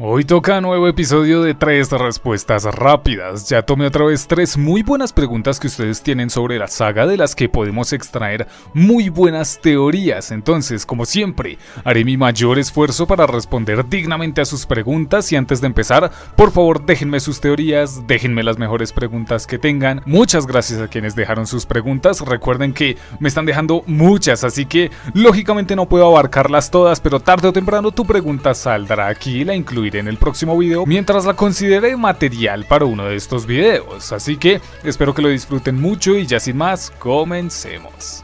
Hoy toca nuevo episodio de tres respuestas rápidas. Ya tomé otra vez tres muy buenas preguntas que ustedes tienen sobre la saga de las que podemos extraer muy buenas teorías. Entonces, como siempre, haré mi mayor esfuerzo para responder dignamente a sus preguntas y antes de empezar, por favor déjenme sus teorías, déjenme las mejores preguntas que tengan. Muchas gracias a quienes dejaron sus preguntas. Recuerden que me están dejando muchas, así que lógicamente no puedo abarcarlas todas, pero tarde o temprano tu pregunta saldrá aquí la incluiré en el próximo video mientras la considere material para uno de estos videos, así que espero que lo disfruten mucho y ya sin más, comencemos.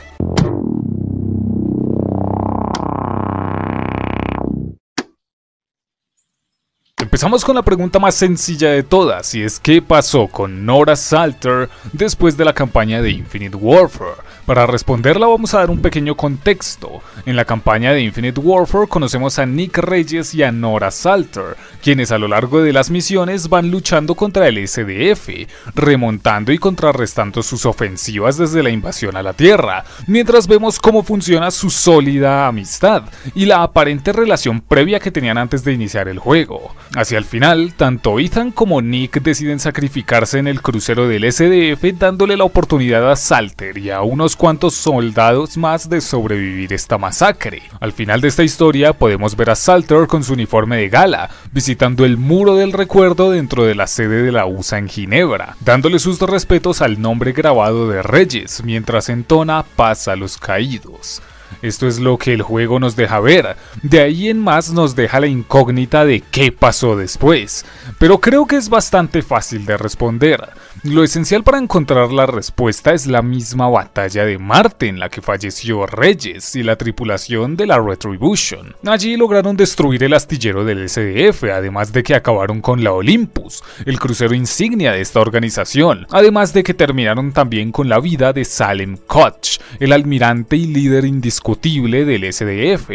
Empezamos con la pregunta más sencilla de todas, y es qué pasó con Nora Salter después de la campaña de Infinite Warfare. Para responderla vamos a dar un pequeño contexto. En la campaña de Infinite Warfare conocemos a Nick Reyes y a Nora Salter, quienes a lo largo de las misiones van luchando contra el SDF, remontando y contrarrestando sus ofensivas desde la invasión a la Tierra, mientras vemos cómo funciona su sólida amistad y la aparente relación previa que tenían antes de iniciar el juego. Hacia el final, tanto Ethan como Nick deciden sacrificarse en el crucero del SDF dándole la oportunidad a Salter y a unos cuantos soldados más de sobrevivir esta masacre. Al final de esta historia podemos ver a Salter con su uniforme de gala, visitando el Muro del Recuerdo dentro de la sede de la USA en Ginebra, dándole sus respetos al nombre grabado de Reyes mientras entona "Pasa a los Caídos. Esto es lo que el juego nos deja ver. De ahí en más nos deja la incógnita de qué pasó después. Pero creo que es bastante fácil de responder lo esencial para encontrar la respuesta es la misma batalla de Marte en la que falleció Reyes y la tripulación de la Retribution. Allí lograron destruir el astillero del SDF, además de que acabaron con la Olympus, el crucero insignia de esta organización, además de que terminaron también con la vida de Salem Koch, el almirante y líder indiscutible del SDF.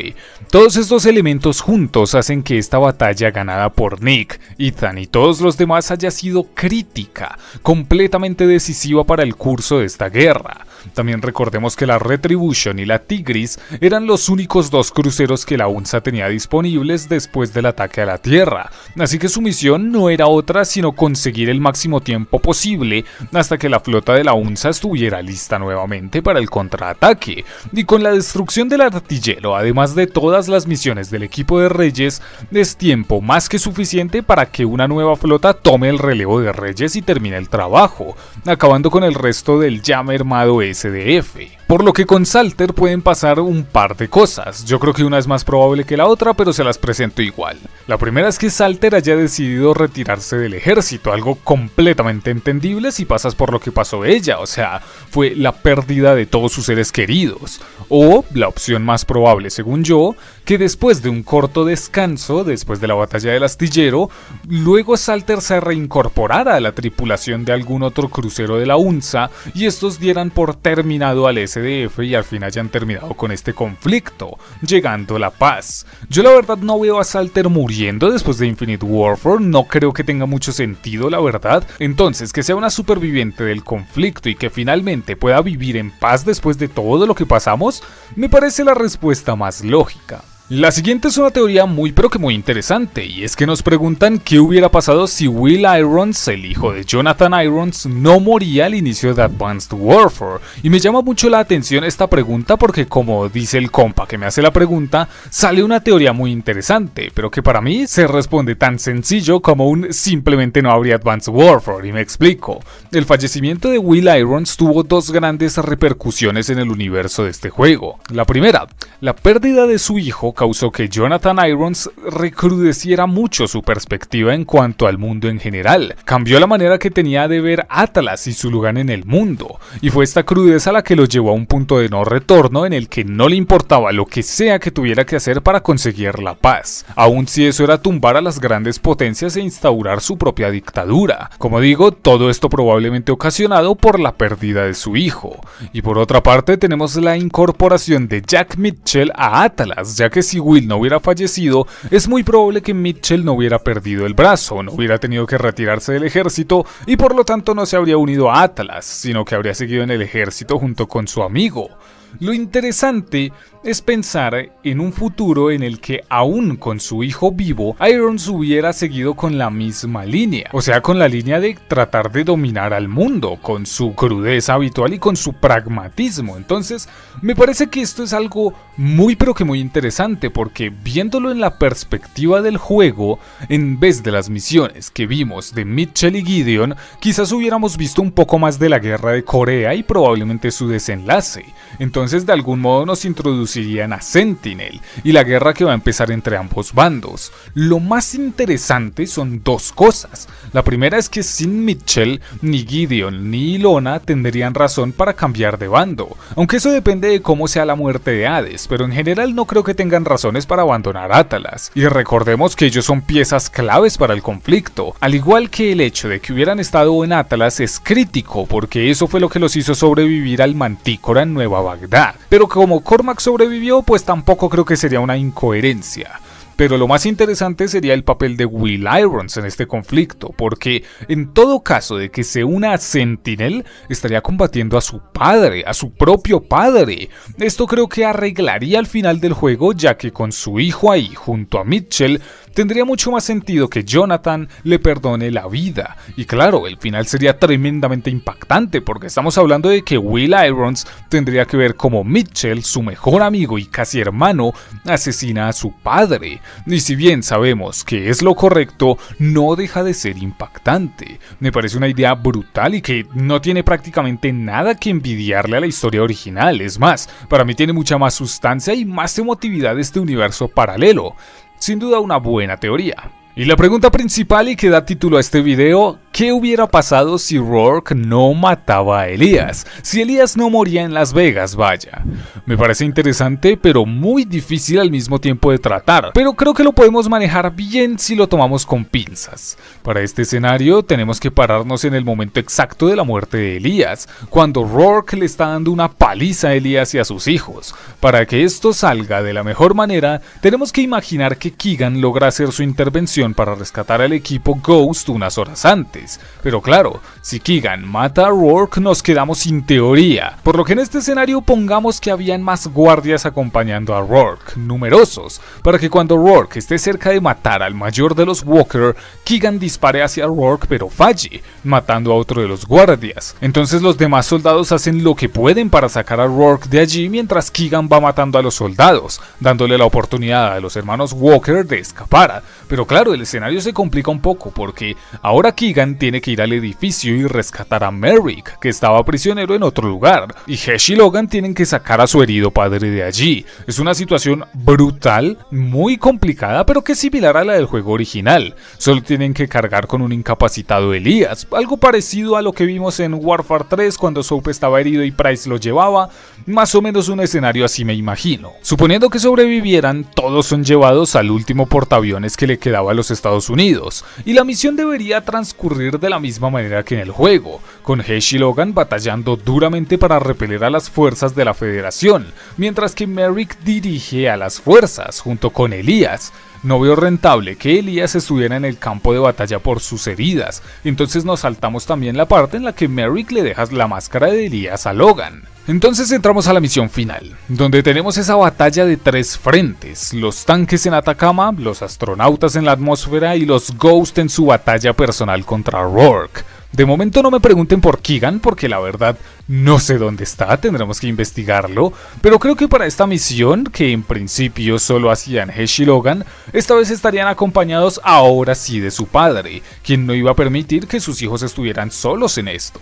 Todos estos elementos juntos hacen que esta batalla ganada por Nick, Ethan y todos los demás haya sido crítica, completamente decisiva para el curso de esta guerra. También recordemos que la Retribution y la Tigris eran los únicos dos cruceros que la UNSA tenía disponibles después del ataque a la Tierra, así que su misión no era otra sino conseguir el máximo tiempo posible hasta que la flota de la UNSA estuviera lista nuevamente para el contraataque, y con la destrucción del artillero, además de todas las misiones del equipo de Reyes, es tiempo más que suficiente para que una nueva flota tome el relevo de Reyes y termine el trabajo abajo, acabando con el resto del ya mermado SDF. Por lo que con Salter pueden pasar un par de cosas. Yo creo que una es más probable que la otra, pero se las presento igual. La primera es que Salter haya decidido retirarse del ejército, algo completamente entendible si pasas por lo que pasó ella, o sea, fue la pérdida de todos sus seres queridos. O, la opción más probable según yo, que después de un corto descanso, después de la batalla del astillero, luego Salter se reincorporara a la tripulación de algún otro crucero de la UNSA y estos dieran por terminado al S y al final hayan terminado con este conflicto, llegando la paz. Yo la verdad no veo a Salter muriendo después de Infinite Warfare, no creo que tenga mucho sentido la verdad. Entonces, que sea una superviviente del conflicto y que finalmente pueda vivir en paz después de todo lo que pasamos, me parece la respuesta más lógica. La siguiente es una teoría muy pero que muy interesante y es que nos preguntan qué hubiera pasado si Will Irons, el hijo de Jonathan Irons, no moría al inicio de Advanced Warfare. Y me llama mucho la atención esta pregunta porque como dice el compa que me hace la pregunta, sale una teoría muy interesante, pero que para mí se responde tan sencillo como un simplemente no habría Advanced Warfare y me explico. El fallecimiento de Will Irons tuvo dos grandes repercusiones en el universo de este juego. La primera, la pérdida de su hijo causó que Jonathan Irons recrudeciera mucho su perspectiva en cuanto al mundo en general. Cambió la manera que tenía de ver Atlas y su lugar en el mundo, y fue esta crudeza la que lo llevó a un punto de no retorno en el que no le importaba lo que sea que tuviera que hacer para conseguir la paz, aun si eso era tumbar a las grandes potencias e instaurar su propia dictadura. Como digo, todo esto probablemente ocasionado por la pérdida de su hijo. Y por otra parte tenemos la incorporación de Jack Mitchell a Atlas, ya que si Will no hubiera fallecido, es muy probable que Mitchell no hubiera perdido el brazo, no hubiera tenido que retirarse del ejército y por lo tanto no se habría unido a Atlas, sino que habría seguido en el ejército junto con su amigo. Lo interesante es pensar en un futuro en el que aún con su hijo vivo, Irons hubiera seguido con la misma línea, o sea, con la línea de tratar de dominar al mundo, con su crudeza habitual y con su pragmatismo. Entonces, me parece que esto es algo muy pero que muy interesante, porque viéndolo en la perspectiva del juego, en vez de las misiones que vimos de Mitchell y Gideon, quizás hubiéramos visto un poco más de la guerra de Corea y probablemente su desenlace. Entonces, entonces de algún modo nos introducirían a Sentinel y la guerra que va a empezar entre ambos bandos. Lo más interesante son dos cosas. La primera es que sin Mitchell, ni Gideon ni Ilona tendrían razón para cambiar de bando, aunque eso depende de cómo sea la muerte de Hades, pero en general no creo que tengan razones para abandonar Atalas, y recordemos que ellos son piezas claves para el conflicto, al igual que el hecho de que hubieran estado en Atalas es crítico, porque eso fue lo que los hizo sobrevivir al Mantícora en Nueva Bagdad pero como Cormac sobrevivió, pues tampoco creo que sería una incoherencia. Pero lo más interesante sería el papel de Will Irons en este conflicto, porque en todo caso de que se una a Sentinel, estaría combatiendo a su padre, a su propio padre. Esto creo que arreglaría al final del juego, ya que con su hijo ahí junto a Mitchell, tendría mucho más sentido que Jonathan le perdone la vida. Y claro, el final sería tremendamente impactante porque estamos hablando de que Will Irons tendría que ver como Mitchell, su mejor amigo y casi hermano, asesina a su padre. Y si bien sabemos que es lo correcto, no deja de ser impactante. Me parece una idea brutal y que no tiene prácticamente nada que envidiarle a la historia original. Es más, para mí tiene mucha más sustancia y más emotividad este universo paralelo. Sin duda una buena teoría. Y la pregunta principal y que da título a este video, ¿qué hubiera pasado si Rourke no mataba a Elías? Si Elías no moría en Las Vegas, vaya. Me parece interesante, pero muy difícil al mismo tiempo de tratar, pero creo que lo podemos manejar bien si lo tomamos con pinzas. Para este escenario tenemos que pararnos en el momento exacto de la muerte de Elías, cuando Rourke le está dando una paliza a Elías y a sus hijos. Para que esto salga de la mejor manera, tenemos que imaginar que Keegan logra hacer su intervención para rescatar al equipo Ghost unas horas antes. Pero claro, si Keegan mata a Rourke nos quedamos sin teoría, por lo que en este escenario pongamos que habían más guardias acompañando a Rourke, numerosos, para que cuando Rourke esté cerca de matar al mayor de los Walker, Keegan dispare hacia Rourke pero falle, matando a otro de los guardias. Entonces los demás soldados hacen lo que pueden para sacar a Rourke de allí mientras Keegan va matando a los soldados, dándole la oportunidad a los hermanos Walker de escapar. Pero claro, el escenario se complica un poco porque ahora Keegan tiene que ir al edificio y rescatar a Merrick, que estaba prisionero en otro lugar, y Hesh y Logan tienen que sacar a su herido padre de allí. Es una situación brutal, muy complicada, pero que es similar a la del juego original. Solo tienen que cargar con un incapacitado Elías, algo parecido a lo que vimos en Warfare 3 cuando Soap estaba herido y Price lo llevaba, más o menos un escenario así me imagino. Suponiendo que sobrevivieran, todos son llevados al último portaaviones que le quedaba al los Estados Unidos, y la misión debería transcurrir de la misma manera que en el juego, con Hesh y Logan batallando duramente para repeler a las fuerzas de la Federación, mientras que Merrick dirige a las fuerzas junto con Elías, no veo rentable que Elías estuviera en el campo de batalla por sus heridas, entonces nos saltamos también la parte en la que Merrick le dejas la máscara de Elías a Logan. Entonces entramos a la misión final, donde tenemos esa batalla de tres frentes, los tanques en Atacama, los astronautas en la atmósfera y los Ghost en su batalla personal contra Rourke. De momento no me pregunten por Keegan porque la verdad no sé dónde está, tendremos que investigarlo, pero creo que para esta misión, que en principio solo hacían Hesh y Logan, esta vez estarían acompañados ahora sí de su padre, quien no iba a permitir que sus hijos estuvieran solos en esto.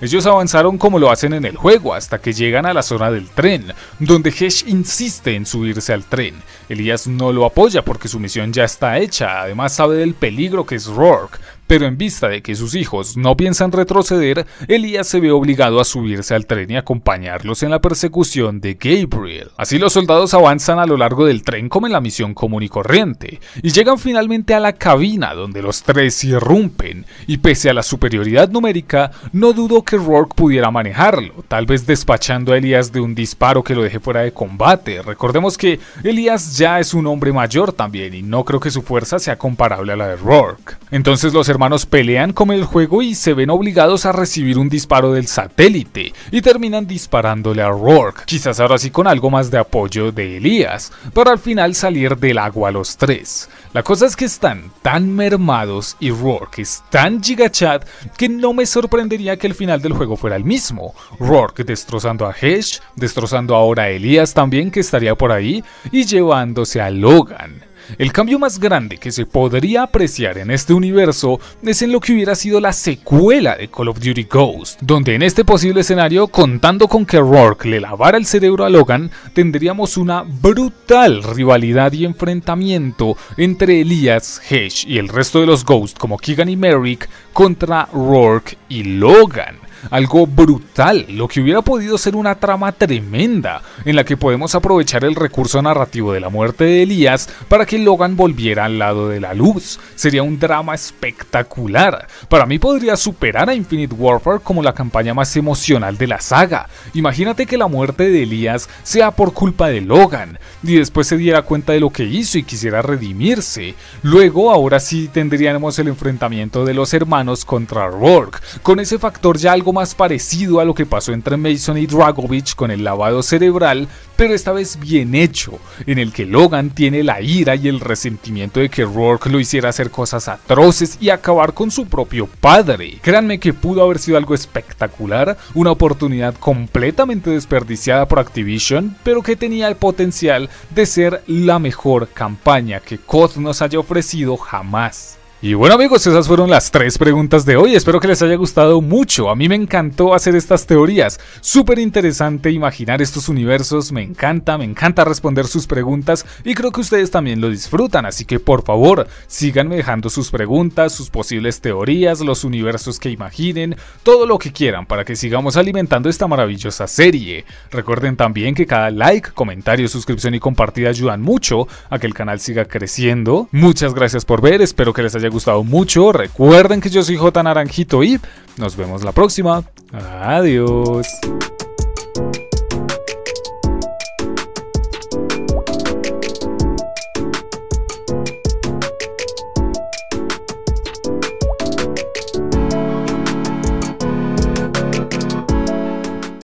Ellos avanzaron como lo hacen en el juego hasta que llegan a la zona del tren, donde Hesh insiste en subirse al tren. Elías no lo apoya porque su misión ya está hecha, además sabe del peligro que es Rourke, pero en vista de que sus hijos no piensan retroceder, Elías se ve obligado a subirse al tren y acompañarlos en la persecución de Gabriel. Así los soldados avanzan a lo largo del tren como en la misión común y corriente, y llegan finalmente a la cabina donde los tres irrumpen, y pese a la superioridad numérica, no dudo que Rourke pudiera manejarlo, tal vez despachando a Elías de un disparo que lo deje fuera de combate. Recordemos que Elías ya es un hombre mayor también y no creo que su fuerza sea comparable a la de Rourke. Entonces los hermanos pelean con el juego y se ven obligados a recibir un disparo del satélite y terminan disparándole a Rourke, quizás ahora sí con algo más de apoyo de Elías, para al final salir del agua los tres. La cosa es que están tan mermados y Rourke es tan gigachad que no me sorprendería que el final del juego fuera el mismo. Rourke destrozando a Hesh, destrozando ahora a Elias también que estaría por ahí y llevándose a Logan. El cambio más grande que se podría apreciar en este universo es en lo que hubiera sido la secuela de Call of Duty Ghost, donde en este posible escenario, contando con que Rourke le lavara el cerebro a Logan, tendríamos una brutal rivalidad y enfrentamiento entre Elias, Hesh y el resto de los Ghosts como Keegan y Merrick contra Rourke y Logan algo brutal, lo que hubiera podido ser una trama tremenda, en la que podemos aprovechar el recurso narrativo de la muerte de Elías para que Logan volviera al lado de la luz. Sería un drama espectacular. Para mí podría superar a Infinite Warfare como la campaña más emocional de la saga. Imagínate que la muerte de Elías sea por culpa de Logan, y después se diera cuenta de lo que hizo y quisiera redimirse. Luego, ahora sí tendríamos el enfrentamiento de los hermanos contra Rourke, con ese factor ya algo más parecido a lo que pasó entre Mason y Dragovich con el lavado cerebral, pero esta vez bien hecho, en el que Logan tiene la ira y el resentimiento de que Rourke lo hiciera hacer cosas atroces y acabar con su propio padre. Créanme que pudo haber sido algo espectacular, una oportunidad completamente desperdiciada por Activision, pero que tenía el potencial de ser la mejor campaña que COD nos haya ofrecido jamás. Y bueno amigos, esas fueron las tres preguntas de hoy, espero que les haya gustado mucho, a mí me encantó hacer estas teorías, súper interesante imaginar estos universos, me encanta, me encanta responder sus preguntas y creo que ustedes también lo disfrutan, así que por favor, síganme dejando sus preguntas, sus posibles teorías, los universos que imaginen, todo lo que quieran para que sigamos alimentando esta maravillosa serie. Recuerden también que cada like, comentario, suscripción y compartida ayudan mucho a que el canal siga creciendo. Muchas gracias por ver, espero que les haya gustado mucho. Recuerden que yo soy J Naranjito y nos vemos la próxima. Adiós.